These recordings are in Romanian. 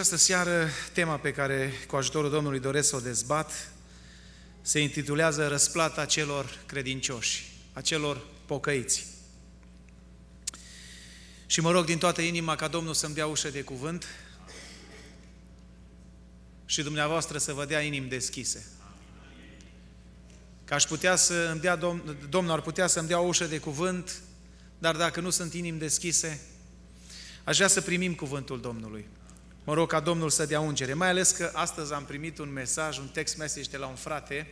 această seară, tema pe care cu ajutorul Domnului doresc să o dezbat se intitulează Răsplata celor credincioși, a celor pocăiți. Și mă rog din toată inima ca Domnul să-mi dea ușă de cuvânt și dumneavoastră să vă dea inimi deschise. Că aș putea să îmi dea, Domnul ar putea să-mi dea o ușă de cuvânt, dar dacă nu sunt inimi deschise, aș vrea să primim cuvântul Domnului. Mă rog ca Domnul să dea ungere. Mai ales că astăzi am primit un mesaj, un text message de la un frate,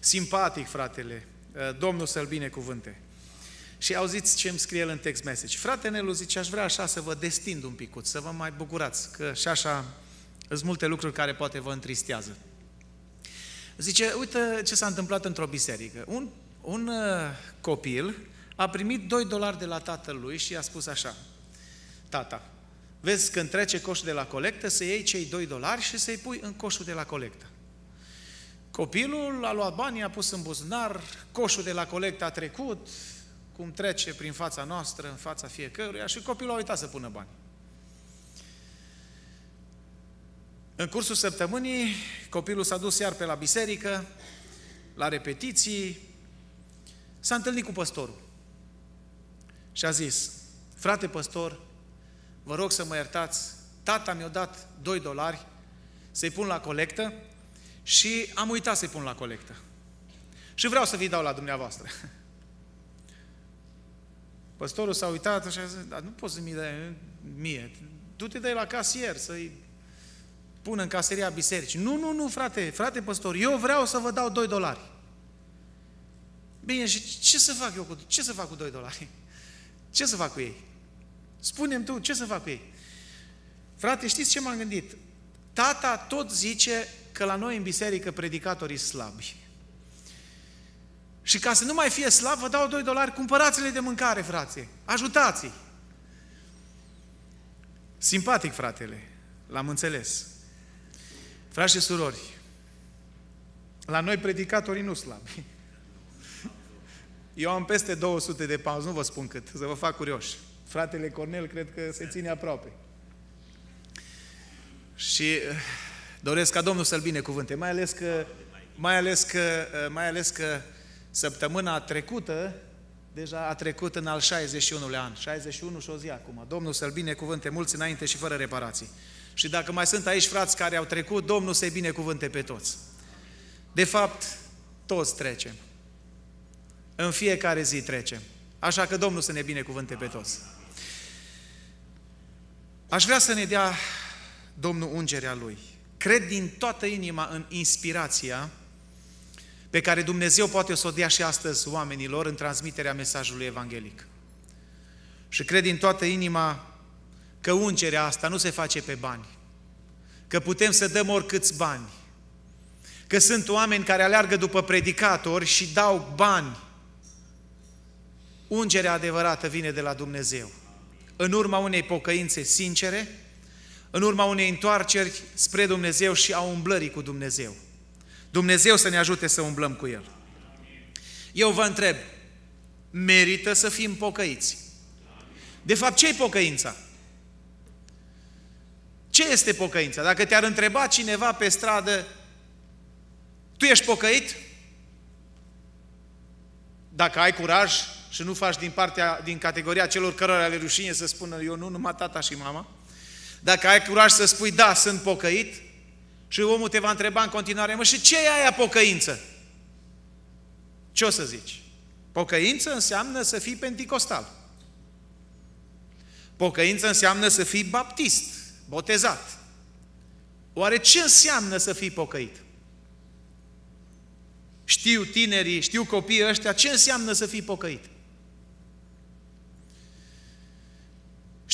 simpatic fratele, uh, Domnul să-l binecuvânte. Și auziți ce îmi scrie el în text message. Frate Nelu zice, aș vrea așa să vă destind un picut, să vă mai bucurați, că și așa sunt multe lucruri care poate vă întristează. Zice, uite ce s-a întâmplat într-o biserică. Un, un uh, copil a primit 2 dolari de la tatăl lui și i-a spus așa, tata, Vezi, când trece coșul de la colectă, să iei cei 2 dolari și să-i pui în coșul de la colectă. Copilul a luat banii, a pus în buzunar, coșul de la colectă a trecut, cum trece prin fața noastră, în fața fiecăruia, și copilul a uitat să pună bani. În cursul săptămânii, copilul s-a dus iar pe la biserică, la repetiții, s-a întâlnit cu păstorul și a zis, frate păstor, vă rog să mă iertați, tata mi-a dat 2 dolari să-i pun la colectă și am uitat să-i pun la colectă. Și vreau să vi dau la dumneavoastră. Păstorul s-a uitat și a zis, dar nu poți să-mi dai mie, du-te de la casier să-i pun în caseria bisericii. Nu, nu, nu, frate, frate păstor, eu vreau să vă dau 2 dolari. Bine, și ce să fac eu cu, ce să fac cu 2 dolari? Ce să fac cu ei? Spune-mi tu, ce să fac cu ei? Frate, știți ce m-am gândit? Tata tot zice că la noi în biserică predicatorii slabi. Și ca să nu mai fie slab, vă dau 2 dolari, cumpărați-le de mâncare, frate. Ajutați-i. Simpatic, fratele. L-am înțeles. Frați și surori, la noi predicatorii nu slabi. Eu am peste 200 de pauze, nu vă spun cât, să vă fac curioși. Fratele Cornel cred că se ține aproape. Și eh, doresc ca Domnul să-l binecuvânte, mai ales că, mai ales că, eh, mai ales că săptămâna trecută, deja a trecut în al 61-lea an, 61 și o zi acum. Domnul să-l binecuvânte mulți înainte și fără reparații. Și dacă mai sunt aici frați care au trecut, Domnul să-i binecuvânte pe toți. De fapt, toți trecem. În fiecare zi trecem. Așa că Domnul să ne binecuvânte pe toți. Aș vrea să ne dea Domnul ungerea Lui. Cred din toată inima în inspirația pe care Dumnezeu poate să o dea și astăzi oamenilor în transmiterea mesajului evanghelic. Și cred din toată inima că ungerea asta nu se face pe bani, că putem să dăm oricâți bani, că sunt oameni care aleargă după predicatori și dau bani. Ungerea adevărată vine de la Dumnezeu în urma unei pocăințe sincere, în urma unei întoarceri spre Dumnezeu și a umblării cu Dumnezeu. Dumnezeu să ne ajute să umblăm cu El. Eu vă întreb, merită să fim pocăiți? De fapt, ce e pocăința? Ce este pocăința? Dacă te-ar întreba cineva pe stradă, tu ești pocăit? Dacă ai curaj, și nu faci din, partea, din categoria celor cărora le rușine să spună eu nu, numai tata și mama, dacă ai curaj să spui da, sunt pocăit, și omul te va întreba în continuare, mă, și ce e aia pocăință? Ce o să zici? Pocăință înseamnă să fii penticostal. Pocăință înseamnă să fii baptist, botezat. Oare ce înseamnă să fii pocăit? Știu tinerii, știu copiii ăștia, ce înseamnă să fii pocăit?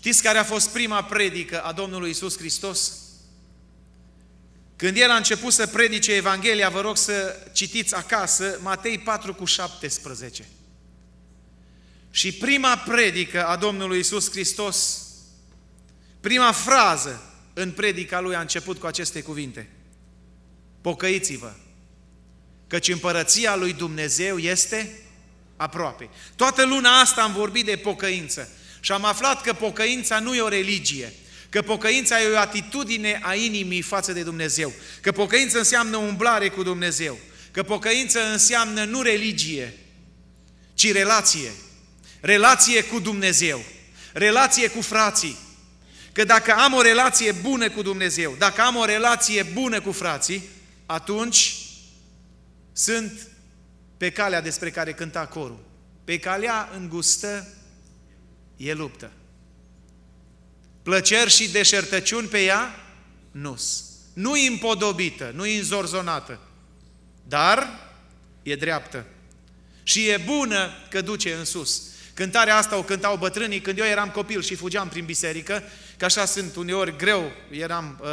Știți care a fost prima predică a Domnului Isus Hristos? Când El a început să predice Evanghelia, vă rog să citiți acasă Matei 4 cu 17. Și prima predică a Domnului Isus Hristos, prima frază în predica lui a început cu aceste cuvinte. Pocăiți-vă, căci împărăția lui Dumnezeu este aproape. Toată luna asta am vorbit de pocăință. Și am aflat că pocăința nu e o religie, că pocăința e o atitudine a inimii față de Dumnezeu, că pocăința înseamnă umblare cu Dumnezeu, că pocăința înseamnă nu religie, ci relație. Relație cu Dumnezeu, relație cu frații. Că dacă am o relație bună cu Dumnezeu, dacă am o relație bună cu frații, atunci sunt pe calea despre care cânta corul. Pe calea îngustă e luptă. Plăceri și deșertăciuni pe ea? nu Nu împodobită, nu înzorzonată, dar e dreaptă. Și e bună că duce în sus. Cântarea asta o cântau bătrânii când eu eram copil și fugeam prin biserică, că așa sunt uneori greu, eram uh,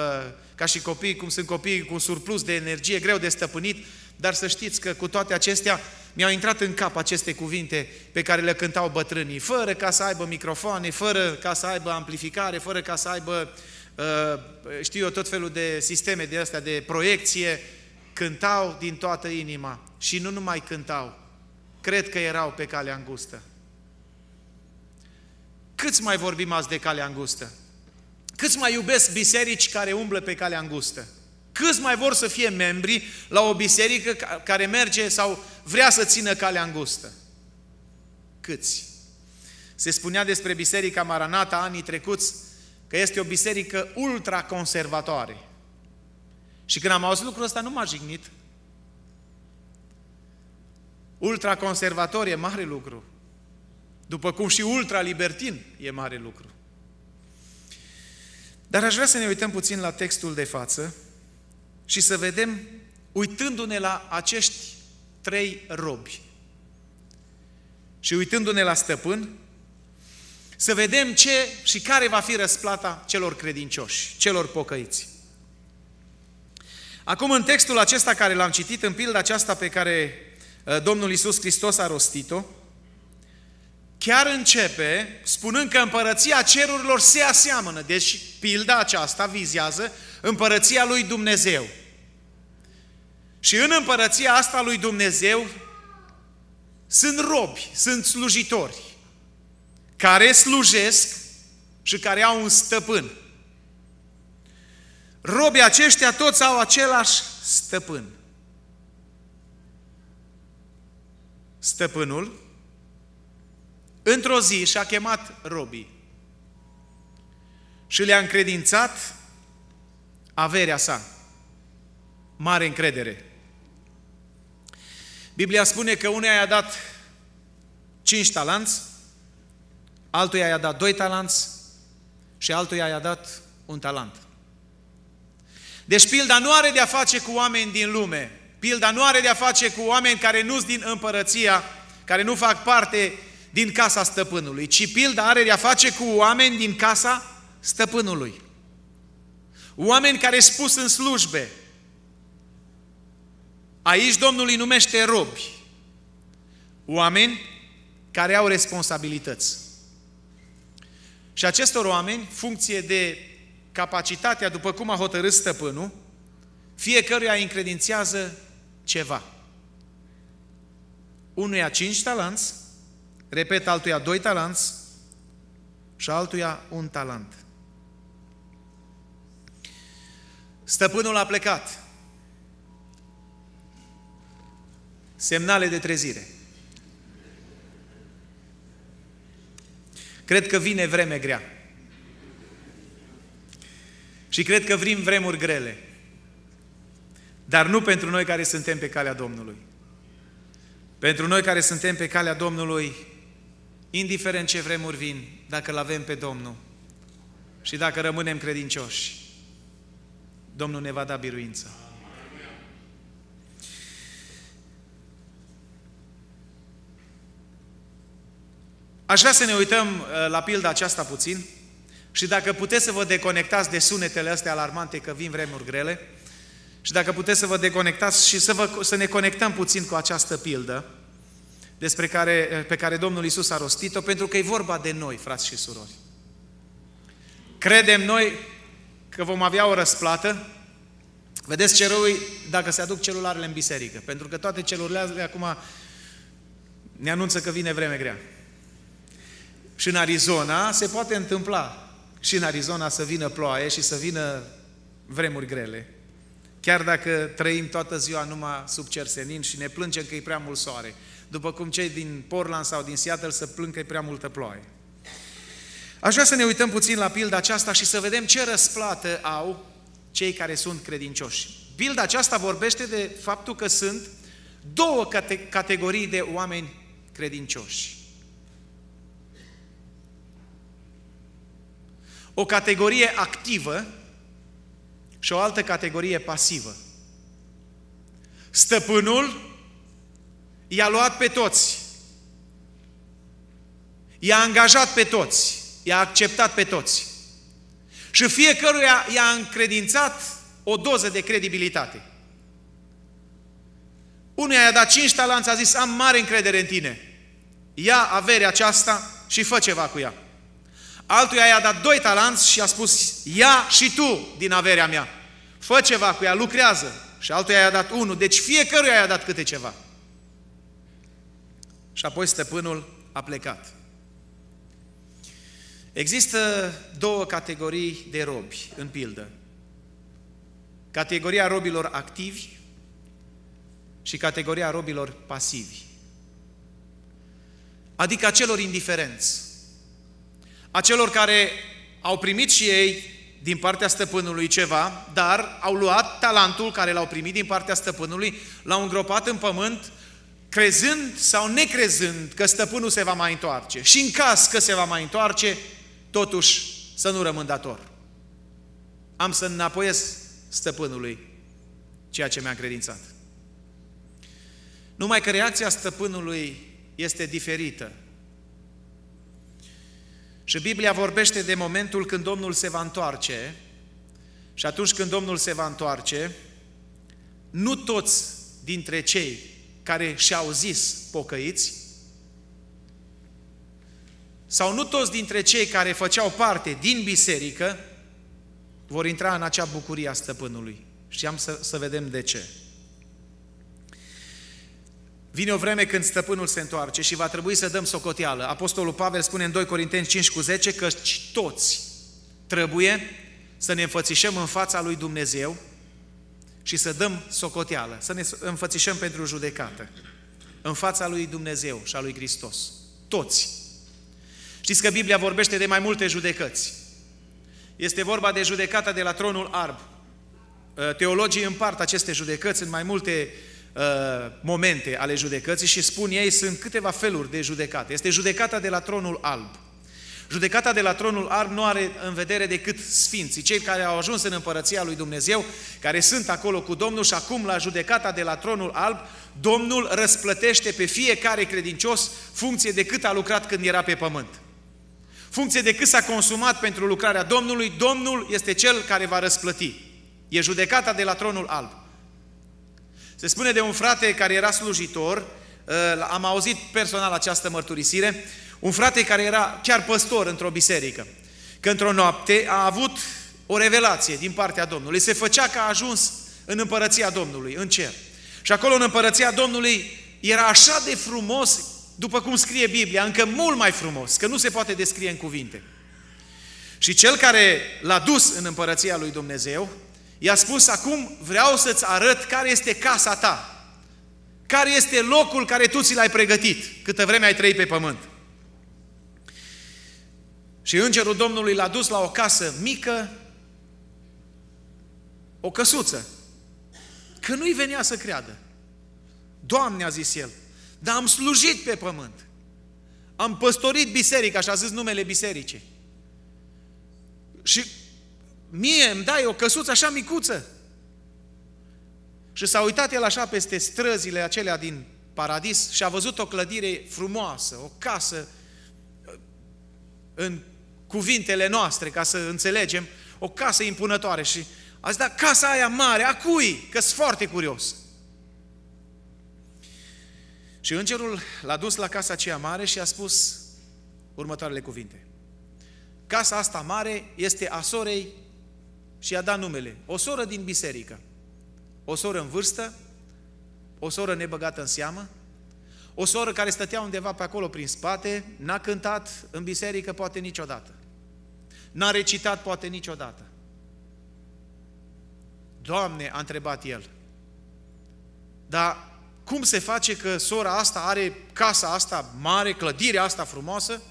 ca și copii, cum sunt copii cu un surplus de energie, greu de stăpânit, dar să știți că cu toate acestea mi-au intrat în cap aceste cuvinte pe care le cântau bătrânii, fără ca să aibă microfoane, fără ca să aibă amplificare, fără ca să aibă, uh, știu eu, tot felul de sisteme de astea, de proiecție, cântau din toată inima și nu numai cântau, cred că erau pe calea îngustă. Câți mai vorbim azi de calea îngustă? Câți mai iubesc biserici care umblă pe calea îngustă? Câți mai vor să fie membri la o biserică care merge sau vrea să țină calea îngustă. Câți? Se spunea despre Biserica Maranata anii trecuți că este o biserică ultraconservatoare. Și când am auzit lucrul ăsta, nu m-a jignit. Ultraconservator e mare lucru. După cum și ultralibertin e mare lucru. Dar aș vrea să ne uităm puțin la textul de față și să vedem, uitându-ne la acești trei robi. Și uitându-ne la stăpân, să vedem ce și care va fi răsplata celor credincioși, celor pocăiți. Acum, în textul acesta care l-am citit, în pilda aceasta pe care uh, Domnul Isus Hristos a rostit-o, chiar începe spunând că împărăția cerurilor se aseamănă. Deci, pilda aceasta vizează împărăția lui Dumnezeu. Și în împărăția asta lui Dumnezeu sunt robi, sunt slujitori care slujesc și care au un stăpân. Robii aceștia toți au același stăpân. Stăpânul într-o zi și-a chemat robii și le-a încredințat averea sa. Mare încredere! Biblia spune că uneia i-a dat cinci talanți, altuia i-a dat doi talanți și altuia i-a dat un talent. Deci pilda nu are de-a face cu oameni din lume. Pilda nu are de-a face cu oameni care nu sunt din împărăția, care nu fac parte din casa stăpânului, ci pilda are de-a face cu oameni din casa stăpânului. Oameni care spus în slujbe, Aici Domnul îi numește robi, oameni care au responsabilități. Și acestor oameni, funcție de capacitatea, după cum a hotărât stăpânul, fiecăruia îi încredințează ceva. Unuia cinci talanți, repet, altuia doi talanți și altuia un talent. Stăpânul a plecat. Semnale de trezire. Cred că vine vreme grea. Și cred că vrim vremuri grele. Dar nu pentru noi care suntem pe calea Domnului. Pentru noi care suntem pe calea Domnului, indiferent ce vremuri vin, dacă îl avem pe Domnul și dacă rămânem credincioși, Domnul ne va da biruință. Aș vrea să ne uităm uh, la pilda aceasta puțin și dacă puteți să vă deconectați de sunetele astea alarmante că vin vremuri grele și dacă puteți să vă deconectați și să, vă, să ne conectăm puțin cu această pildă despre care, uh, pe care Domnul Isus a rostit-o, pentru că e vorba de noi, frați și surori. Credem noi că vom avea o răsplată? Vedeți ce rău dacă se aduc celularele în biserică, pentru că toate celulele acum ne anunță că vine vreme grea. Și în Arizona se poate întâmpla și în Arizona să vină ploaie și să vină vremuri grele. Chiar dacă trăim toată ziua numai sub cer senin și ne plângem că e prea mult soare. După cum cei din Portland sau din Seattle să plâng că e prea multă ploaie. Aș vrea să ne uităm puțin la pilda aceasta și să vedem ce răsplată au cei care sunt credincioși. Pilda aceasta vorbește de faptul că sunt două categorii de oameni credincioși. o categorie activă și o altă categorie pasivă. Stăpânul i-a luat pe toți, i-a angajat pe toți, i-a acceptat pe toți și fiecăruia i-a încredințat o doză de credibilitate. Unuia i-a dat cinci talanți, a zis, am mare încredere în tine. Ia averea aceasta și fă ceva cu ea. Altuia i-a dat doi talanți și a spus, ia și tu din averea mea. Fă ceva cu ea, lucrează. Și altuia i-a dat unul, deci fiecăruia i-a dat câte ceva. Și apoi stăpânul a plecat. Există două categorii de robi în pildă. Categoria robilor activi și categoria robilor pasivi. Adică acelor indiferenți a celor care au primit și ei din partea stăpânului ceva, dar au luat talentul care l-au primit din partea stăpânului, l-au îngropat în pământ, crezând sau necrezând că stăpânul se va mai întoarce. Și în caz că se va mai întoarce, totuși să nu rămân dator. Am să înapoiesc stăpânului ceea ce mi-a credințat. Numai că reacția stăpânului este diferită și Biblia vorbește de momentul când Domnul se va întoarce și atunci când Domnul se va întoarce, nu toți dintre cei care și-au zis pocăiți, sau nu toți dintre cei care făceau parte din biserică, vor intra în acea bucurie a stăpânului. Și am să, să vedem de ce. Vine o vreme când stăpânul se întoarce și va trebui să dăm socoteală. Apostolul Pavel spune în 2 Corinteni 5 cu 10 că toți trebuie să ne înfățișăm în fața lui Dumnezeu și să dăm socoteală, să ne înfățișăm pentru judecată în fața lui Dumnezeu și a lui Hristos. Toți. Știți că Biblia vorbește de mai multe judecăți. Este vorba de judecata de la tronul arb. Teologii împart aceste judecăți în mai multe uh, Uh, momente ale judecății și spun ei sunt câteva feluri de judecată. Este judecata de la tronul alb. Judecata de la tronul alb nu are în vedere decât sfinții, cei care au ajuns în împărăția lui Dumnezeu, care sunt acolo cu Domnul și acum la judecata de la tronul alb, Domnul răsplătește pe fiecare credincios funcție de cât a lucrat când era pe pământ. Funcție de cât s-a consumat pentru lucrarea Domnului, Domnul este cel care va răsplăti. E judecata de la tronul alb. Se spune de un frate care era slujitor, ă, am auzit personal această mărturisire, un frate care era chiar păstor într-o biserică, că într-o noapte a avut o revelație din partea Domnului. Se făcea că a ajuns în împărăția Domnului, în cer. Și acolo în împărăția Domnului era așa de frumos, după cum scrie Biblia, încă mult mai frumos, că nu se poate descrie în cuvinte. Și cel care l-a dus în împărăția lui Dumnezeu, I-a spus, acum vreau să-ți arăt care este casa ta. Care este locul care tu ți l-ai pregătit câtă vreme ai trăit pe pământ. Și îngerul Domnului l-a dus la o casă mică, o căsuță, că nu-i venea să creadă. Doamne, a zis el, dar am slujit pe pământ. Am păstorit biserica așa a zis numele bisericii. Și mie îmi dai o căsuță așa micuță. Și s-a uitat el așa peste străzile acelea din paradis și a văzut o clădire frumoasă, o casă, în cuvintele noastre, ca să înțelegem, o casă impunătoare și a zis, da, casa aia mare, a cui? că sunt foarte curios. Și îngerul l-a dus la casa aceea mare și a spus următoarele cuvinte. Casa asta mare este a sorei și i-a dat numele. O soră din biserică, o soră în vârstă, o soră nebăgată în seamă, o soră care stătea undeva pe acolo prin spate, n-a cântat în biserică poate niciodată, n-a recitat poate niciodată. Doamne, a întrebat el, dar cum se face că sora asta are casa asta mare, clădirea asta frumoasă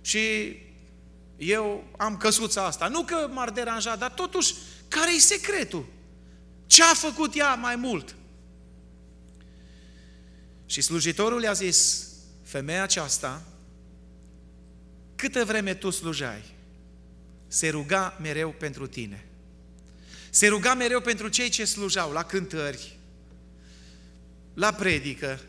și eu am căsuța asta. Nu că m-ar deranja, dar totuși, care-i secretul? Ce a făcut ea mai mult? Și slujitorul i-a zis, femeia aceasta, câtă vreme tu slujai, se ruga mereu pentru tine. Se ruga mereu pentru cei ce slujau la cântări, la predică.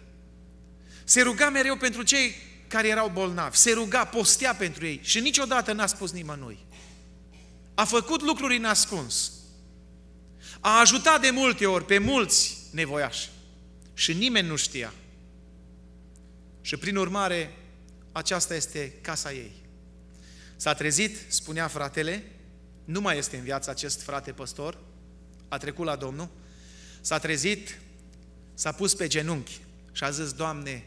Se ruga mereu pentru cei care erau bolnavi, se ruga, postea pentru ei și niciodată n-a spus nimănui. A făcut lucruri în ascuns. A ajutat de multe ori pe mulți nevoiași și nimeni nu știa. Și prin urmare, aceasta este casa ei. S-a trezit, spunea fratele, nu mai este în viață acest frate păstor, a trecut la Domnul, s-a trezit, s-a pus pe genunchi și a zis, Doamne,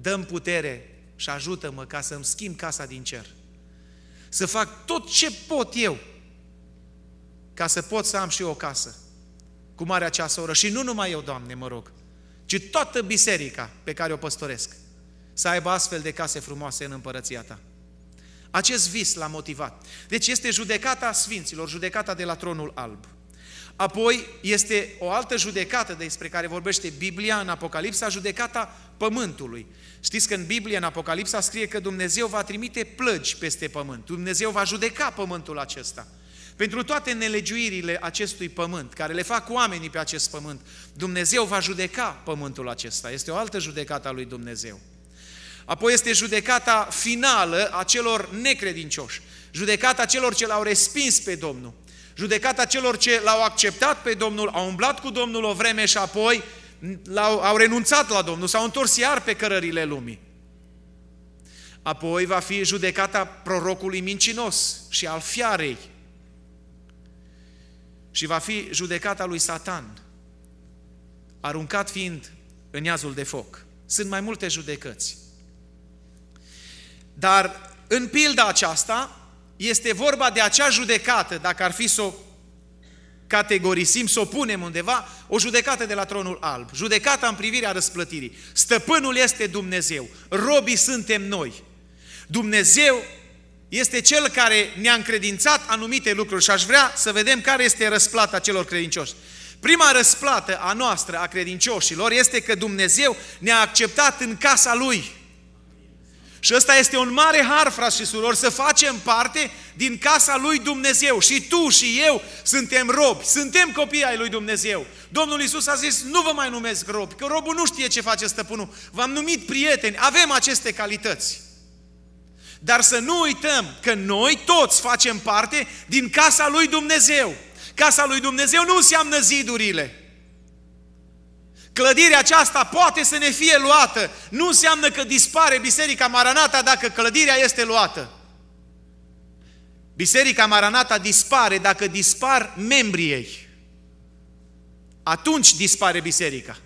dăm putere și ajută-mă ca să-mi schimb casa din cer. Să fac tot ce pot eu ca să pot să am și eu o casă cu marea oră Și nu numai eu, Doamne, mă rog, ci toată biserica pe care o păstoresc să aibă astfel de case frumoase în împărăția ta. Acest vis l-a motivat. Deci este judecata sfinților, judecata de la tronul alb. Apoi este o altă judecată despre care vorbește Biblia în Apocalipsa, judecata pământului. Știți că în Biblie, în Apocalipsa, scrie că Dumnezeu va trimite plăgi peste pământ. Dumnezeu va judeca pământul acesta. Pentru toate nelegiuirile acestui pământ, care le fac oamenii pe acest pământ, Dumnezeu va judeca pământul acesta. Este o altă judecată a lui Dumnezeu. Apoi este judecata finală a celor necredincioși, judecata celor ce l-au respins pe Domnul judecata celor ce l-au acceptat pe Domnul, au umblat cu Domnul o vreme și apoi au au renunțat la Domnul, s-au întors iar pe cărările lumii. Apoi va fi judecata prorocului mincinos și al fiarei. Și va fi judecata lui Satan, aruncat fiind în iazul de foc. Sunt mai multe judecăți. Dar în pilda aceasta, este vorba de acea judecată, dacă ar fi să o categorisim, să o punem undeva, o judecată de la tronul alb, judecata în privirea răsplătirii. Stăpânul este Dumnezeu, robii suntem noi. Dumnezeu este Cel care ne-a încredințat anumite lucruri și aș vrea să vedem care este răsplata celor credincioși. Prima răsplată a noastră, a credincioșilor, este că Dumnezeu ne-a acceptat în casa Lui. Și ăsta este un mare har, frați și surori, să facem parte din casa lui Dumnezeu. Și tu și eu suntem robi, suntem copii ai lui Dumnezeu. Domnul Isus a zis, nu vă mai numesc robi, că robul nu știe ce face stăpânul. V-am numit prieteni, avem aceste calități. Dar să nu uităm că noi toți facem parte din casa lui Dumnezeu. Casa lui Dumnezeu nu înseamnă zidurile. Clădirea aceasta poate să ne fie luată. Nu înseamnă că dispare Biserica Maranata dacă clădirea este luată. Biserica Maranata dispare dacă dispar membrii ei. Atunci dispare biserica.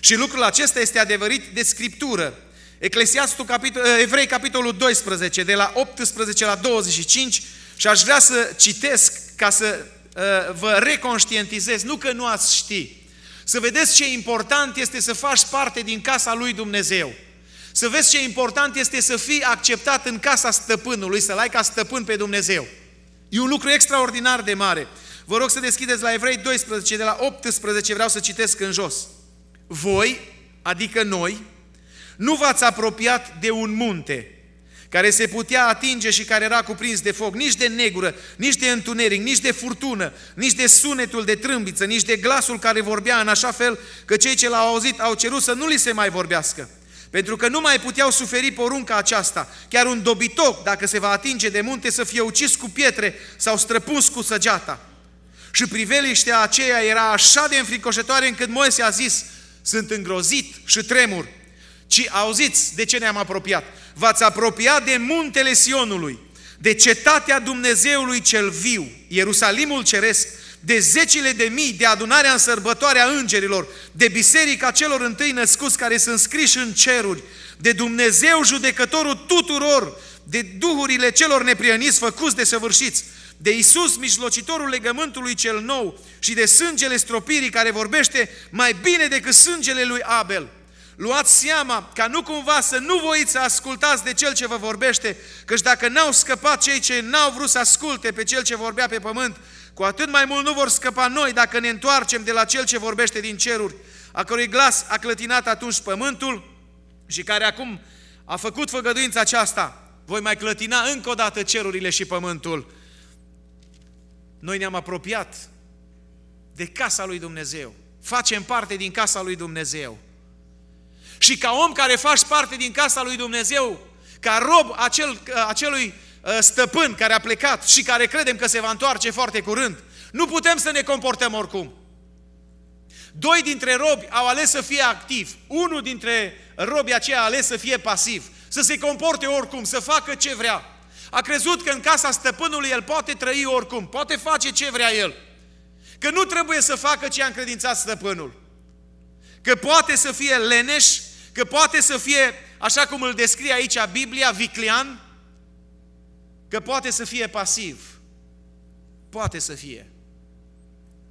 Și lucrul acesta este adevărat de Scriptură. Eclesiastul capitol, eh, Evrei, capitolul 12, de la 18 la 25, și aș vrea să citesc ca să Eh, vă reconștientizez, nu că nu ați ști. Să vedeți ce important este să faci parte din casa lui Dumnezeu. Să vezi ce important este să fii acceptat în casa stăpânului, să-L ai ca stăpân pe Dumnezeu. E un lucru extraordinar de mare. Vă rog să deschideți la Evrei 12, de la 18 vreau să citesc în jos. Voi, adică noi, nu v-ați apropiat de un munte, care se putea atinge și care era cuprins de foc, nici de negură, nici de întuneric, nici de furtună, nici de sunetul de trâmbiță, nici de glasul care vorbea în așa fel că cei ce l-au auzit au cerut să nu li se mai vorbească. Pentru că nu mai puteau suferi porunca aceasta. Chiar un dobitoc, dacă se va atinge de munte, să fie ucis cu pietre sau străpuns cu săgeata. Și priveliștea aceea era așa de înfricoșătoare încât Moise a zis, sunt îngrozit și tremur. Ci auziți de ce ne-am apropiat. V-ați apropiat de muntele Sionului, de cetatea Dumnezeului cel viu, Ierusalimul ceresc, de zecile de mii, de adunarea în sărbătoarea îngerilor, de biserica celor întâi născuți care sunt scriși în ceruri, de Dumnezeu judecătorul tuturor, de duhurile celor neprieniți făcuți de săvârșiți, de Isus, mijlocitorul legământului cel nou și de sângele stropirii care vorbește mai bine decât sângele lui Abel. Luați seama ca nu cumva să nu voiți să ascultați de Cel ce vă vorbește, căci dacă n-au scăpat cei ce n-au vrut să asculte pe Cel ce vorbea pe pământ, cu atât mai mult nu vor scăpa noi dacă ne întoarcem de la Cel ce vorbește din ceruri, a cărui glas a clătinat atunci pământul și care acum a făcut făgăduința aceasta. Voi mai clătina încă o dată cerurile și pământul. Noi ne-am apropiat de casa lui Dumnezeu. Facem parte din casa lui Dumnezeu. Și ca om care faci parte din casa lui Dumnezeu, ca rob acel, acelui ă, stăpân care a plecat și care credem că se va întoarce foarte curând, nu putem să ne comportăm oricum. Doi dintre robi au ales să fie activ, unul dintre robi aceia a ales să fie pasiv, să se comporte oricum, să facă ce vrea. A crezut că în casa stăpânului el poate trăi oricum, poate face ce vrea el. Că nu trebuie să facă ce a încredințat stăpânul. Că poate să fie leneș, că poate să fie, așa cum îl descrie aici Biblia, viclian, că poate să fie pasiv. Poate să fie.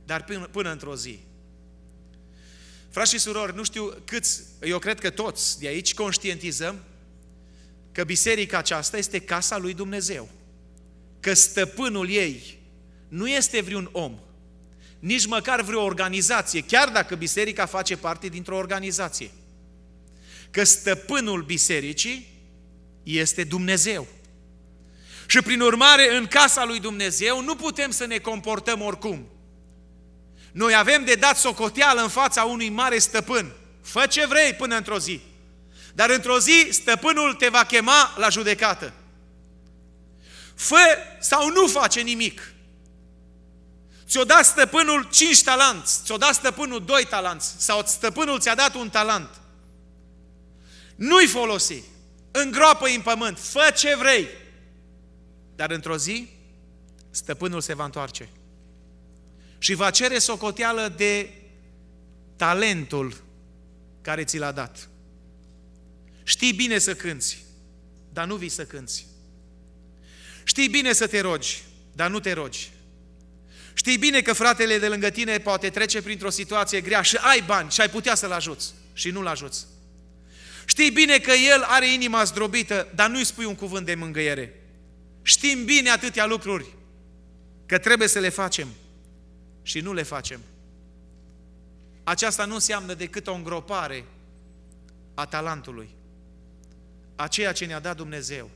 Dar până, până într-o zi. Frați și surori, nu știu câți, eu cred că toți de aici conștientizăm că biserica aceasta este casa lui Dumnezeu. Că stăpânul ei nu este vreun om, nici măcar vreo organizație, chiar dacă biserica face parte dintr-o organizație. Că stăpânul bisericii este Dumnezeu. Și prin urmare, în casa lui Dumnezeu nu putem să ne comportăm oricum. Noi avem de dat socoteală în fața unui mare stăpân. Fă ce vrei până într-o zi. Dar într-o zi, stăpânul te va chema la judecată. Fă sau nu face nimic. Ți-o dat stăpânul cinci talanți, ți-o dat stăpânul doi talanți sau stăpânul ți-a dat un talant. Nu-i folosi, îngroapă în pământ, fă ce vrei. Dar într-o zi, stăpânul se va întoarce și va cere socoteală de talentul care ți l-a dat. Știi bine să cânți, dar nu vii să cânți. Știi bine să te rogi, dar nu te rogi. Știi bine că fratele de lângă tine poate trece printr-o situație grea și ai bani și ai putea să-l ajuți și nu-l ajuți. Știi bine că el are inima zdrobită, dar nu-i spui un cuvânt de mângâiere. Știm bine atâtea lucruri că trebuie să le facem și nu le facem. Aceasta nu înseamnă decât o îngropare a talentului, a ceea ce ne-a dat Dumnezeu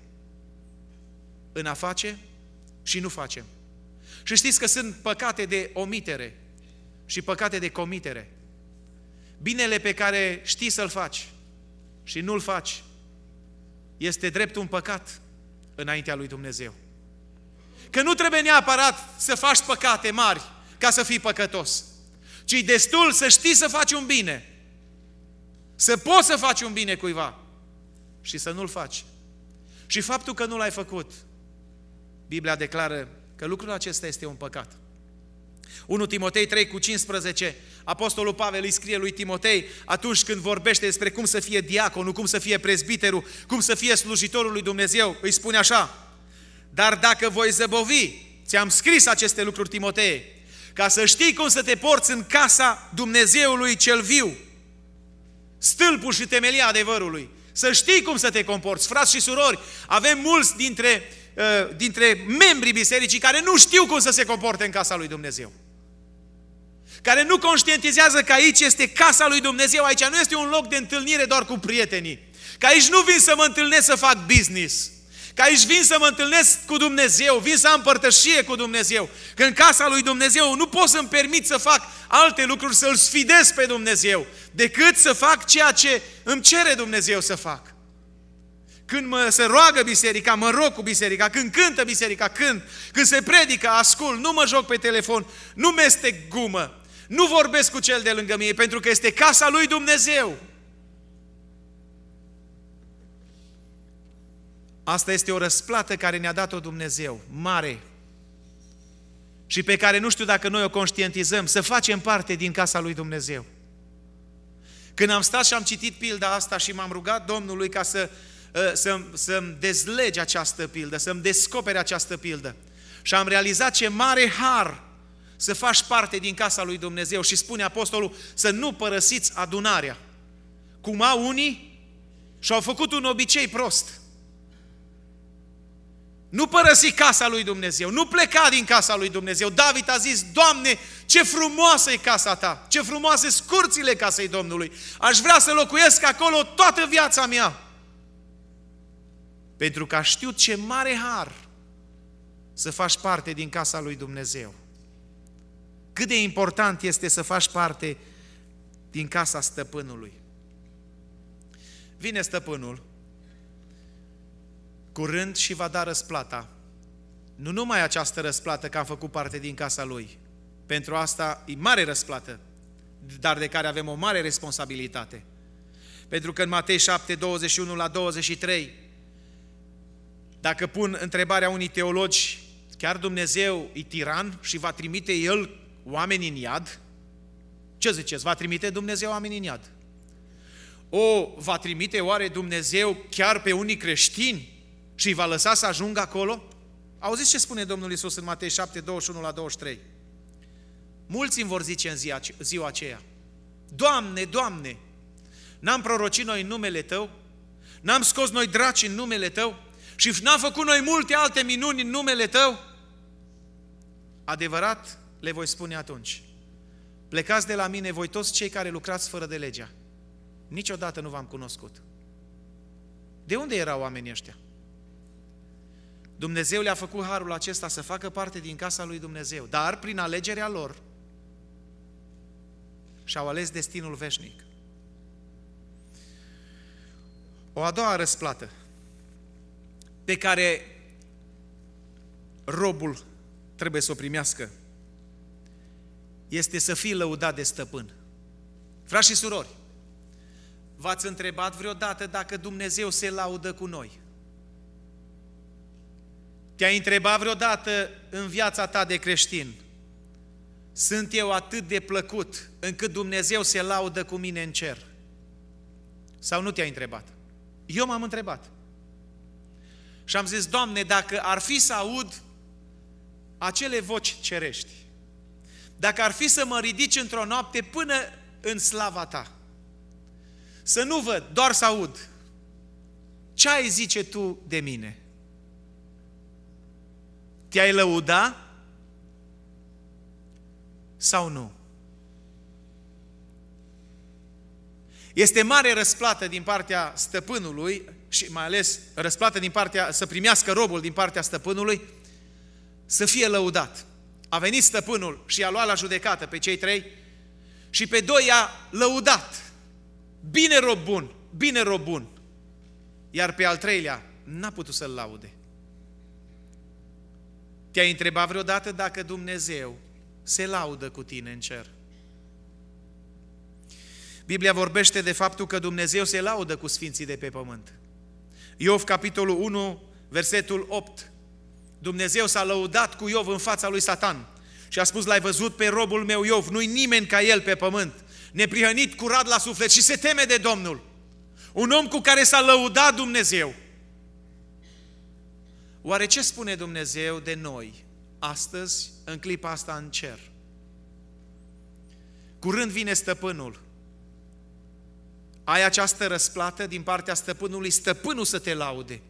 în a face și nu facem. Și știți că sunt păcate de omitere și păcate de comitere. Binele pe care știi să-l faci și nu-l faci este drept un păcat înaintea lui Dumnezeu. Că nu trebuie neapărat să faci păcate mari ca să fii păcătos, ci destul să știi să faci un bine, să poți să faci un bine cuiva și să nu-l faci. Și faptul că nu l-ai făcut, Biblia declară că lucrul acesta este un păcat. 1 Timotei 3 cu 15, Apostolul Pavel îi scrie lui Timotei atunci când vorbește despre cum să fie diaconul, cum să fie prezbiterul, cum să fie slujitorul lui Dumnezeu, îi spune așa, dar dacă voi zăbovi, ți-am scris aceste lucruri, Timotei, ca să știi cum să te porți în casa Dumnezeului cel viu, stâlpul și temelia adevărului, să știi cum să te comporți. Frați și surori, avem mulți dintre Ă, dintre membrii bisericii care nu știu cum să se comporte în casa lui Dumnezeu. Care nu conștientizează că aici este casa lui Dumnezeu, aici nu este un loc de întâlnire doar cu prietenii. Că aici nu vin să mă întâlnesc să fac business. Că aici vin să mă întâlnesc cu Dumnezeu, vin să am părtășie cu Dumnezeu. Că în casa lui Dumnezeu nu pot să-mi permit să fac alte lucruri, să-L sfidez pe Dumnezeu, decât să fac ceea ce îmi cere Dumnezeu să fac când mă, se roagă biserica, mă rog cu biserica, când cântă biserica, când când se predică, ascult, nu mă joc pe telefon, nu mestec gumă, nu vorbesc cu cel de lângă mine, pentru că este casa lui Dumnezeu. Asta este o răsplată care ne-a dat-o Dumnezeu, mare, și pe care nu știu dacă noi o conștientizăm, să facem parte din casa lui Dumnezeu. Când am stat și am citit pilda asta și m-am rugat Domnului ca să Eh, să-mi, să-mi această pildă, să-mi descopere această pildă. Și am realizat ce mare har să faci parte din casa lui Dumnezeu și spune apostolul să nu părăsiți adunarea. Cum au unii și-au făcut un obicei prost. Nu părăsi casa lui Dumnezeu, nu pleca din casa lui Dumnezeu. David a zis, Doamne, ce frumoasă e casa ta, ce frumoase scurțile casei Domnului. Aș vrea să locuiesc acolo toată viața mea pentru că a știut ce mare har să faci parte din casa lui Dumnezeu. Cât de important este să faci parte din casa stăpânului. Vine stăpânul, curând și va da răsplata. Nu numai această răsplată că am făcut parte din casa lui. Pentru asta e mare răsplată, dar de care avem o mare responsabilitate. Pentru că în Matei 7, 21 la 23, dacă pun întrebarea unii teologi, chiar Dumnezeu e tiran și va trimite El oameni în iad? Ce ziceți? Va trimite Dumnezeu oameni în iad? O, va trimite oare Dumnezeu chiar pe unii creștini și îi va lăsa să ajungă acolo? Auziți ce spune Domnul Isus în Matei 7, 21 la 23? Mulți îmi vor zice în ziua, aceea, Doamne, Doamne, n-am prorocit noi în numele Tău? N-am scos noi draci în numele Tău? și n-am făcut noi multe alte minuni în numele Tău? Adevărat le voi spune atunci, plecați de la mine voi toți cei care lucrați fără de legea. Niciodată nu v-am cunoscut. De unde erau oamenii ăștia? Dumnezeu le-a făcut harul acesta să facă parte din casa lui Dumnezeu, dar prin alegerea lor și-au ales destinul veșnic. O a doua răsplată pe care robul trebuie să o primească este să fii lăudat de stăpân. Frați și surori, v-ați întrebat vreodată dacă Dumnezeu se laudă cu noi? Te-ai întrebat vreodată în viața ta de creștin, sunt eu atât de plăcut încât Dumnezeu se laudă cu mine în cer? Sau nu te-ai întrebat? Eu m-am întrebat. Și am zis, Doamne, dacă ar fi să aud acele voci cerești, dacă ar fi să mă ridici într-o noapte până în slava ta, să nu văd, doar să aud, ce ai zice tu de mine? Te-ai lăuda sau nu? Este mare răsplată din partea stăpânului și mai ales răsplată din partea, să primească robul din partea stăpânului, să fie lăudat. A venit stăpânul și i-a luat la judecată pe cei trei și pe doi i-a lăudat. Bine rob bun, bine rob bun. Iar pe al treilea n-a putut să-l laude. Te-ai întrebat vreodată dacă Dumnezeu se laudă cu tine în cer? Biblia vorbește de faptul că Dumnezeu se laudă cu sfinții de pe pământ. Iov, capitolul 1, versetul 8. Dumnezeu s-a lăudat cu Iov în fața lui Satan și a spus, l-ai văzut pe robul meu Iov, nu-i nimeni ca el pe pământ, neprihănit, curat la suflet și se teme de Domnul. Un om cu care s-a lăudat Dumnezeu. Oare ce spune Dumnezeu de noi astăzi, în clipa asta în cer? Curând vine stăpânul, ai această răsplată din partea stăpânului, stăpânul să te laude.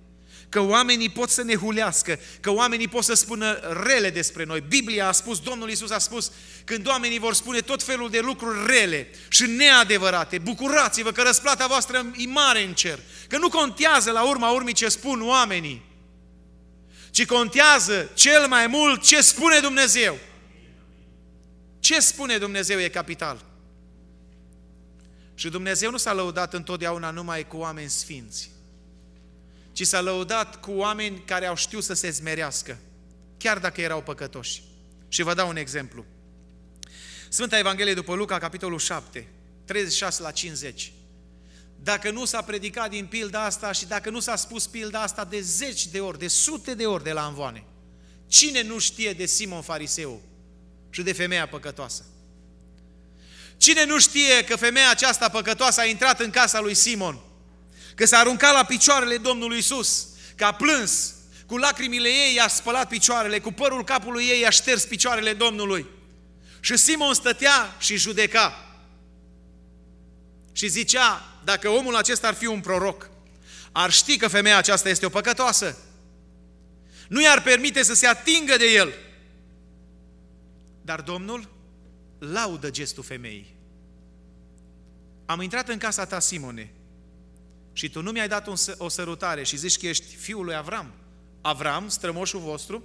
Că oamenii pot să ne hulească, că oamenii pot să spună rele despre noi. Biblia a spus, Domnul Isus a spus, când oamenii vor spune tot felul de lucruri rele și neadevărate, bucurați-vă că răsplata voastră e mare în cer. Că nu contează la urma urmii ce spun oamenii, ci contează cel mai mult ce spune Dumnezeu. Ce spune Dumnezeu e capital. Și Dumnezeu nu s-a lăudat întotdeauna numai cu oameni sfinți, ci s-a lăudat cu oameni care au știut să se zmerească, chiar dacă erau păcătoși. Și vă dau un exemplu. Sfânta Evanghelie după Luca, capitolul 7, 36 la 50. Dacă nu s-a predicat din pilda asta și dacă nu s-a spus pilda asta de zeci de ori, de sute de ori de la anvoane, cine nu știe de Simon Fariseu și de femeia păcătoasă? Cine nu știe că femeia aceasta păcătoasă a intrat în casa lui Simon? Că s-a aruncat la picioarele Domnului Isus, că a plâns, cu lacrimile ei i-a spălat picioarele, cu părul capului ei i-a șters picioarele Domnului. Și Simon stătea și judeca. Și zicea, dacă omul acesta ar fi un proroc, ar ști că femeia aceasta este o păcătoasă. Nu i-ar permite să se atingă de el. Dar Domnul laudă gestul femeii. Am intrat în casa ta, Simone, și tu nu mi-ai dat o sărutare și zici că ești fiul lui Avram. Avram, strămoșul vostru,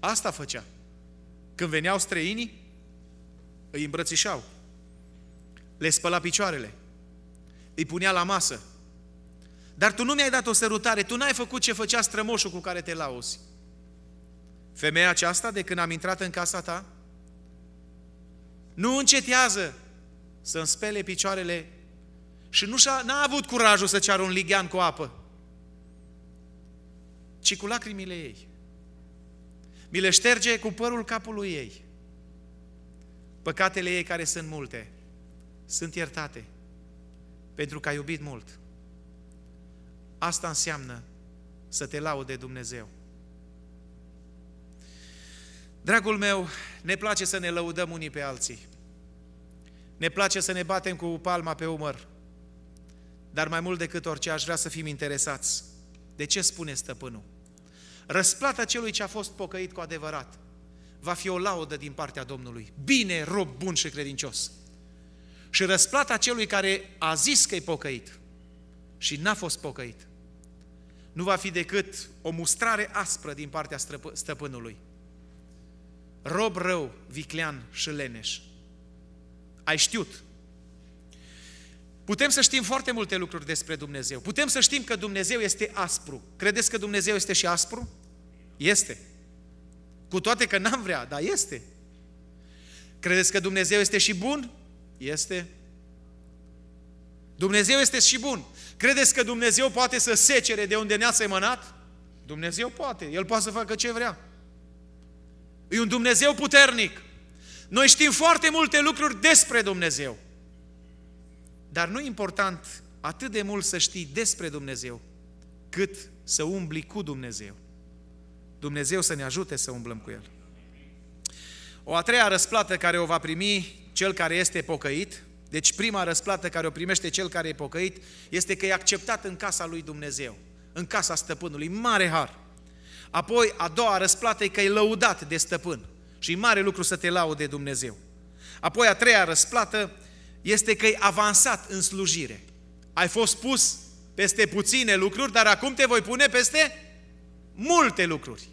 asta făcea. Când veneau străinii, îi îmbrățișau, le spăla picioarele, îi punea la masă. Dar tu nu mi-ai dat o sărutare, tu n-ai făcut ce făcea strămoșul cu care te lauzi. Femeia aceasta, de când am intrat în casa ta, nu încetează să înspele spele picioarele și nu a n-a avut curajul să ceară un lighean cu apă, ci cu lacrimile ei. Mi le șterge cu părul capului ei. Păcatele ei care sunt multe, sunt iertate, pentru că a iubit mult. Asta înseamnă să te laude Dumnezeu. Dragul meu, ne place să ne lăudăm unii pe alții. Ne place să ne batem cu palma pe umăr. Dar mai mult decât orice, aș vrea să fim interesați. De ce spune stăpânul? Răsplata celui ce a fost pocăit cu adevărat va fi o laudă din partea Domnului. Bine, rob bun și credincios! Și răsplata celui care a zis că e pocăit și n-a fost pocăit, nu va fi decât o mustrare aspră din partea stăpânului rob rău, viclean și leneș. Ai știut. Putem să știm foarte multe lucruri despre Dumnezeu. Putem să știm că Dumnezeu este aspru. Credeți că Dumnezeu este și aspru? Este. Cu toate că n-am vrea, dar este. Credeți că Dumnezeu este și bun? Este. Dumnezeu este și bun. Credeți că Dumnezeu poate să secere de unde ne-a semănat? Dumnezeu poate. El poate să facă ce vrea. E un Dumnezeu puternic. Noi știm foarte multe lucruri despre Dumnezeu. Dar nu e important atât de mult să știi despre Dumnezeu, cât să umbli cu Dumnezeu. Dumnezeu să ne ajute să umblăm cu El. O a treia răsplată care o va primi cel care este pocăit, deci prima răsplată care o primește cel care e pocăit, este că e acceptat în casa lui Dumnezeu, în casa stăpânului, mare har. Apoi, a doua răsplată e că e lăudat de stăpân. Și e mare lucru să te laude Dumnezeu. Apoi, a treia răsplată este că e avansat în slujire. Ai fost pus peste puține lucruri, dar acum te voi pune peste multe lucruri.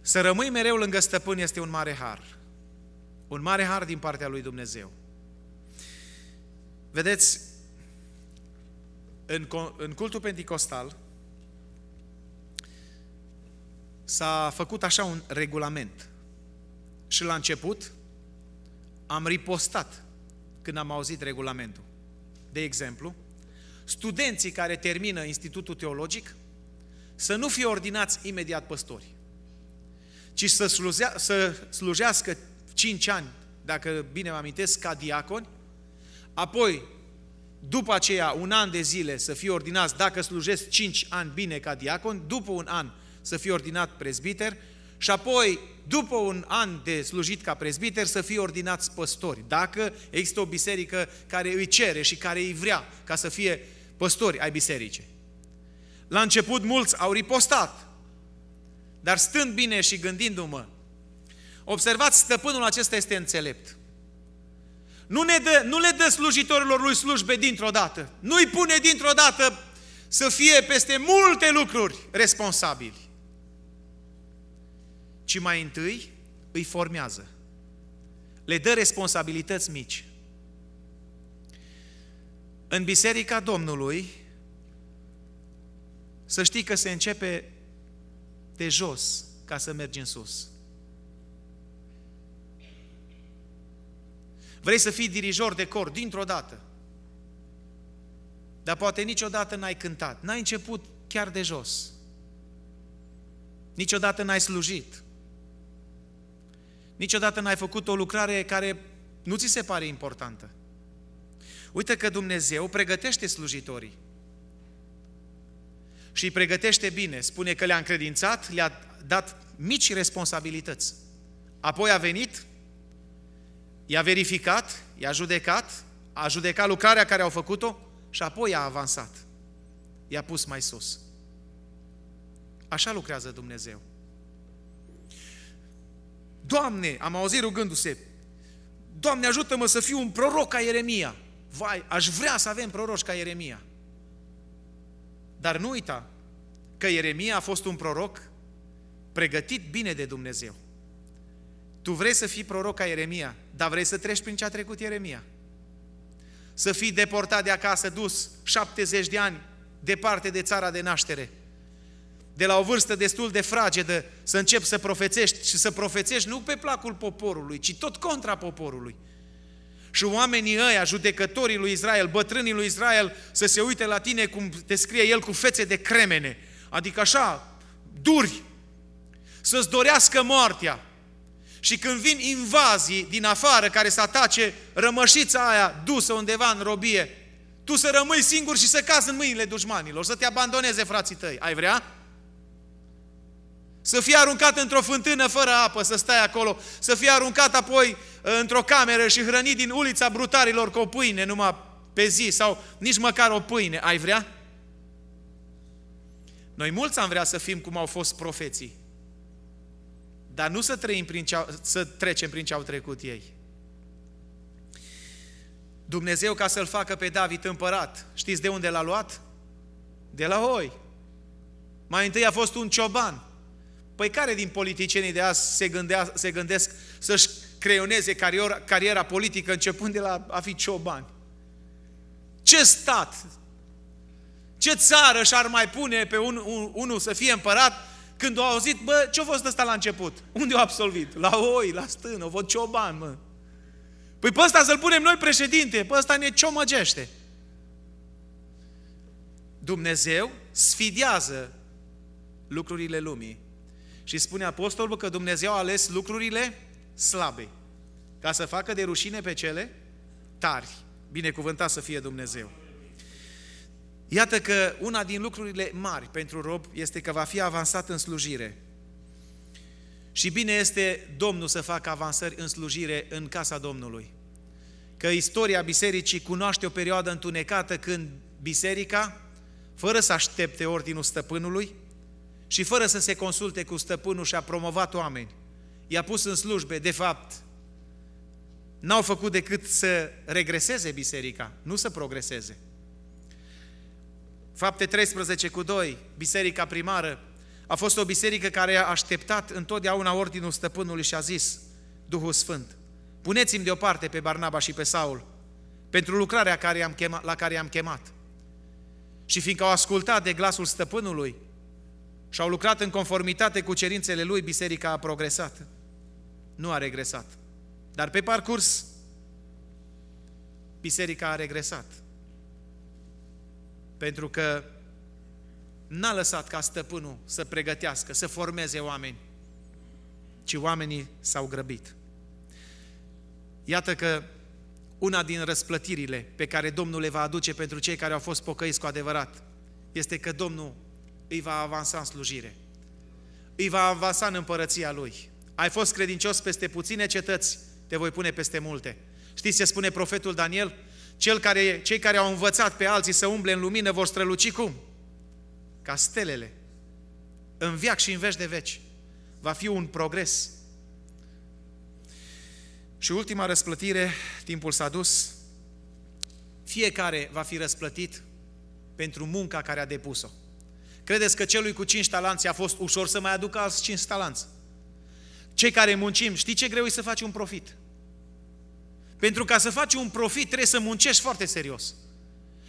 Să rămâi mereu lângă stăpân este un mare har. Un mare har din partea lui Dumnezeu. Vedeți, în, în cultul pentecostal, s-a făcut așa un regulament. Și la început am ripostat când am auzit regulamentul. De exemplu, studenții care termină Institutul Teologic să nu fie ordinați imediat păstori, ci să, sluzea, să slujească 5 ani, dacă bine mă amintesc, ca diaconi, apoi, după aceea, un an de zile să fie ordinați, dacă slujesc 5 ani bine ca diaconi, după un an să fie ordinat prezbiter și apoi, după un an de slujit ca prezbiter, să fie ordinați păstori. Dacă există o biserică care îi cere și care îi vrea ca să fie păstori ai bisericii. La început mulți au ripostat, dar stând bine și gândindu-mă, observați, stăpânul acesta este înțelept. Nu, ne dă, nu le dă slujitorilor lui slujbe dintr-o dată. Nu îi pune dintr-o dată să fie peste multe lucruri responsabili ci mai întâi îi formează. Le dă responsabilități mici. În Biserica Domnului, să știi că se începe de jos ca să mergi în sus. Vrei să fii dirijor de cor dintr-o dată, dar poate niciodată n-ai cântat, n-ai început chiar de jos, niciodată n-ai slujit, Niciodată n-ai făcut o lucrare care nu ți se pare importantă. Uite că Dumnezeu pregătește slujitorii. Și îi pregătește bine. Spune că le-a încredințat, le-a dat mici responsabilități. Apoi a venit, i-a verificat, i-a judecat, a judecat lucrarea care au făcut-o și apoi a avansat. I-a pus mai sus. Așa lucrează Dumnezeu. Doamne, am auzit rugându-se, Doamne ajută-mă să fiu un proroc ca Ieremia. Vai, aș vrea să avem proroci ca Ieremia. Dar nu uita că Ieremia a fost un proroc pregătit bine de Dumnezeu. Tu vrei să fii proroc ca Ieremia, dar vrei să treci prin ce a trecut Ieremia. Să fii deportat de acasă, dus 70 de ani departe de țara de naștere de la o vârstă destul de fragedă să începi să profețești și să profețești nu pe placul poporului, ci tot contra poporului. Și oamenii ăia, judecătorii lui Israel, bătrânii lui Israel, să se uite la tine cum te scrie el cu fețe de cremene, adică așa, duri, să-ți dorească moartea. Și când vin invazii din afară care să atace rămășița aia dusă undeva în robie, tu să rămâi singur și să cazi în mâinile dușmanilor, să te abandoneze frații tăi. Ai vrea? Să fie aruncat într-o fântână fără apă, să stai acolo, să fie aruncat apoi uh, într-o cameră și hrănit din ulița brutarilor cu o pâine numai pe zi sau nici măcar o pâine. Ai vrea? Noi mulți am vrea să fim cum au fost profeții, dar nu să, trăim prin ce au, să trecem prin ce au trecut ei. Dumnezeu ca să-l facă pe David împărat, știți de unde l-a luat? De la oi. Mai întâi a fost un cioban, Păi care din politicienii de azi se, gândea, se gândesc să-și creioneze cariera, cariera politică începând de la a fi ciobani? Ce stat, ce țară și-ar mai pune pe un, un, unul să fie împărat când au auzit, bă, ce-a fost ăsta la început? Unde a absolvit? La oi, la stână, o văd cioban, mă. Păi pe ăsta să-l punem noi președinte, pe ăsta ne ciomăgește. Dumnezeu sfidează lucrurile lumii și spune apostolul că Dumnezeu a ales lucrurile slabe ca să facă de rușine pe cele tari. Binecuvântat să fie Dumnezeu. Iată că una din lucrurile mari pentru rob este că va fi avansat în slujire. Și bine este Domnul să facă avansări în slujire în casa Domnului. Că istoria bisericii cunoaște o perioadă întunecată când biserica, fără să aștepte ordinul stăpânului, și fără să se consulte cu stăpânul și a promovat oameni. I-a pus în slujbe, de fapt, n-au făcut decât să regreseze biserica, nu să progreseze. Fapte 13 cu 2, biserica primară, a fost o biserică care a așteptat întotdeauna ordinul stăpânului și a zis, Duhul Sfânt, puneți-mi deoparte pe Barnaba și pe Saul, pentru lucrarea care am la care i-am chemat. Și fiindcă au ascultat de glasul stăpânului, și au lucrat în conformitate cu cerințele lui, biserica a progresat. Nu a regresat. Dar pe parcurs, biserica a regresat. Pentru că n-a lăsat ca stăpânul să pregătească, să formeze oameni, ci oamenii s-au grăbit. Iată că una din răsplătirile pe care Domnul le va aduce pentru cei care au fost pocăiți cu adevărat este că Domnul îi va avansa în slujire. Îi va avansa în împărăția Lui. Ai fost credincios peste puține cetăți, te voi pune peste multe. Știți ce spune profetul Daniel? Cel care, cei care au învățat pe alții să umble în lumină vor străluci cum? Ca stelele. În viac și în veci de veci. Va fi un progres. Și ultima răsplătire, timpul s-a dus. Fiecare va fi răsplătit pentru munca care a depus-o. Credeți că celui cu cinci talanți a fost ușor să mai aducă alți cinci talanți? Cei care muncim, știi ce greu e să faci un profit? Pentru ca să faci un profit trebuie să muncești foarte serios.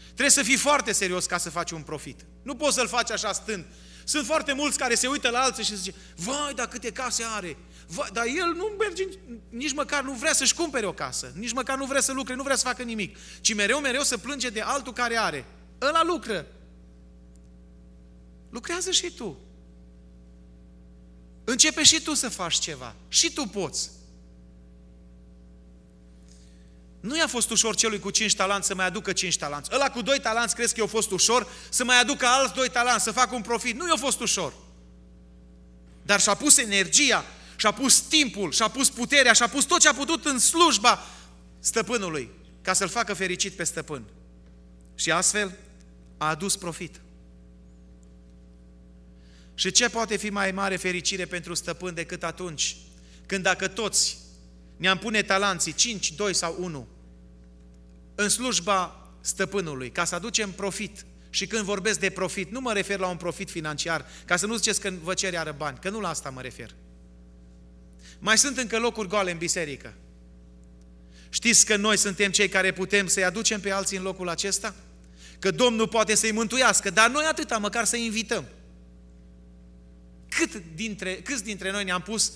Trebuie să fii foarte serios ca să faci un profit. Nu poți să-l faci așa stând. Sunt foarte mulți care se uită la alții și zice, vai, dar câte case are, vai, dar el nu merge, nici măcar nu vrea să-și cumpere o casă, nici măcar nu vrea să lucre, nu vrea să facă nimic, ci mereu, mereu să plânge de altul care are. Ăla lucră, lucrează și tu. Începe și tu să faci ceva. Și tu poți. Nu i-a fost ușor celui cu cinci talanți să mai aducă cinci talanți. Ăla cu doi talanți crezi că i-a fost ușor să mai aducă alți doi talanți, să facă un profit. Nu i-a fost ușor. Dar și-a pus energia, și-a pus timpul, și-a pus puterea, și-a pus tot ce a putut în slujba stăpânului, ca să-l facă fericit pe stăpân. Și astfel a adus profit. Și ce poate fi mai mare fericire pentru stăpân decât atunci când dacă toți ne-am pune talanții 5, 2 sau 1 în slujba stăpânului ca să aducem profit și când vorbesc de profit, nu mă refer la un profit financiar, ca să nu ziceți că vă cere iară bani, că nu la asta mă refer. Mai sunt încă locuri goale în biserică. Știți că noi suntem cei care putem să-i aducem pe alții în locul acesta? Că Domnul poate să-i mântuiască, dar noi atâta, măcar să-i invităm. Cât dintre, câți dintre noi ne-am pus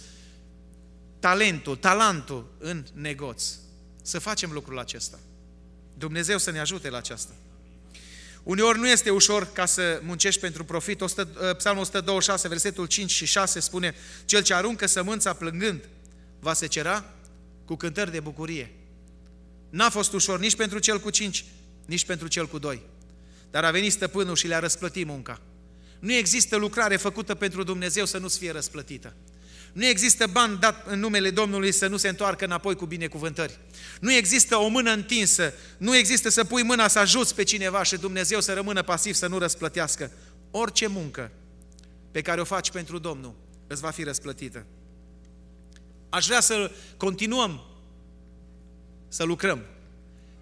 talentul, talentul în negoț? Să facem lucrul acesta. Dumnezeu să ne ajute la aceasta. Uneori nu este ușor ca să muncești pentru profit. 100, ă, Psalmul 126, versetul 5 și 6 spune Cel ce aruncă sămânța plângând va se cera cu cântări de bucurie. N-a fost ușor nici pentru cel cu 5, nici pentru cel cu 2. Dar a venit stăpânul și le-a răsplătit munca. Nu există lucrare făcută pentru Dumnezeu să nu-ți fie răsplătită. Nu există bani dat în numele Domnului să nu se întoarcă înapoi cu binecuvântări. Nu există o mână întinsă, nu există să pui mâna să ajuți pe cineva și Dumnezeu să rămână pasiv, să nu răsplătească. Orice muncă pe care o faci pentru Domnul îți va fi răsplătită. Aș vrea să continuăm să lucrăm,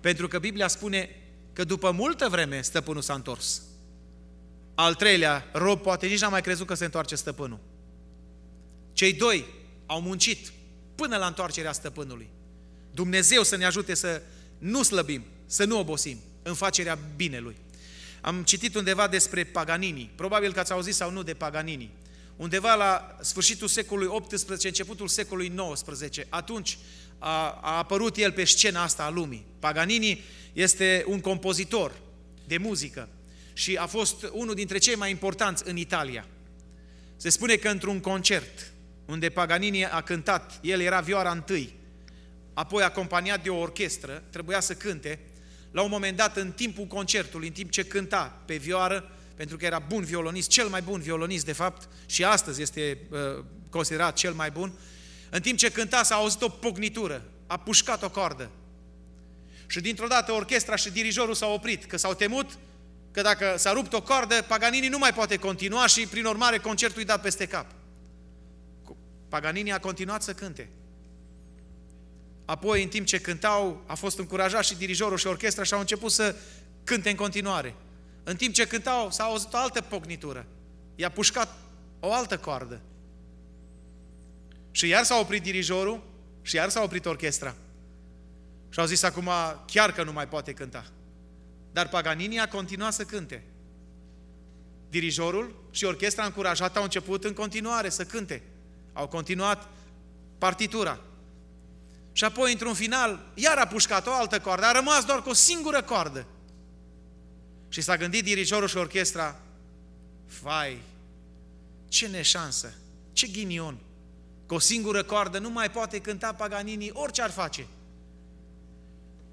pentru că Biblia spune că după multă vreme stăpânul s-a întors. Al treilea, rob poate nici n-a mai crezut că se întoarce stăpânul. Cei doi au muncit până la întoarcerea stăpânului. Dumnezeu să ne ajute să nu slăbim, să nu obosim în facerea binelui. Am citit undeva despre Paganini, probabil că ați auzit sau nu de Paganini. Undeva la sfârșitul secolului XVIII, începutul secolului XIX, atunci a, a apărut el pe scena asta a lumii. Paganini este un compozitor de muzică și a fost unul dintre cei mai importanți în Italia. Se spune că într-un concert unde Paganini a cântat, el era vioara întâi, apoi acompaniat de o orchestră, trebuia să cânte, la un moment dat, în timpul concertului, în timp ce cânta pe vioară, pentru că era bun violonist, cel mai bun violonist, de fapt, și astăzi este uh, considerat cel mai bun, în timp ce cânta s-a auzit o pognitură, a pușcat o cordă. Și dintr-o dată orchestra și dirijorul s-au oprit, că s-au temut că dacă s-a rupt o coardă, Paganini nu mai poate continua și, prin urmare, concertul i dat peste cap. Paganini a continuat să cânte. Apoi, în timp ce cântau, a fost încurajat și dirijorul și orchestra și au început să cânte în continuare. În timp ce cântau, s-a auzit o altă pocnitură. I-a pușcat o altă coardă. Și iar s-a oprit dirijorul și iar s-a oprit orchestra. Și au zis acum, chiar că nu mai poate cânta. Dar Paganini a continuat să cânte. Dirijorul și orchestra încurajată au început în continuare să cânte. Au continuat partitura. Și apoi, într-un final, iar a pușcat o altă coardă, a rămas doar cu o singură coardă. Și s-a gândit dirijorul și orchestra, Fai, ce neșansă, ce ghinion, cu o singură coardă nu mai poate cânta Paganini orice ar face.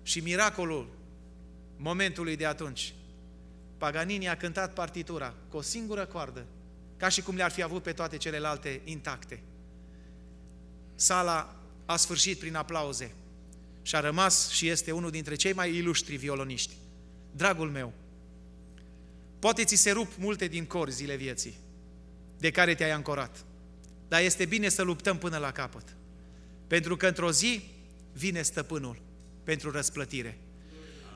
Și miracolul momentului de atunci. Paganini a cântat partitura cu o singură coardă, ca și cum le-ar fi avut pe toate celelalte intacte. Sala a sfârșit prin aplauze și a rămas și este unul dintre cei mai ilustri violoniști. Dragul meu, poate ți se rup multe din cori zile vieții de care te-ai ancorat, dar este bine să luptăm până la capăt, pentru că într-o zi vine stăpânul pentru răsplătire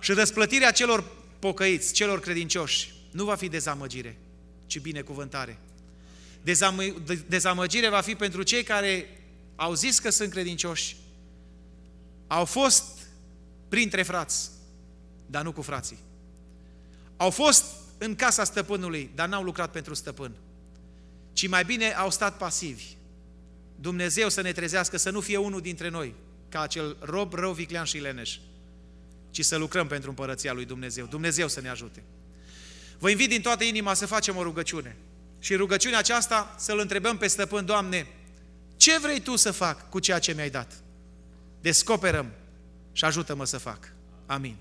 și răsplătirea celor pocăiți, celor credincioși, nu va fi dezamăgire, ci binecuvântare. Dezamă, dezamăgire va fi pentru cei care au zis că sunt credincioși, au fost printre frați, dar nu cu frații. Au fost în casa stăpânului, dar n-au lucrat pentru stăpân. Ci mai bine au stat pasivi. Dumnezeu să ne trezească să nu fie unul dintre noi, ca acel rob rău, viclean și leneș ci să lucrăm pentru împărăția lui Dumnezeu. Dumnezeu să ne ajute. Vă invit din toată inima să facem o rugăciune. Și rugăciunea aceasta să-L întrebăm pe Stăpân, Doamne, ce vrei Tu să fac cu ceea ce mi-ai dat? Descoperăm și ajută-mă să fac. Amin.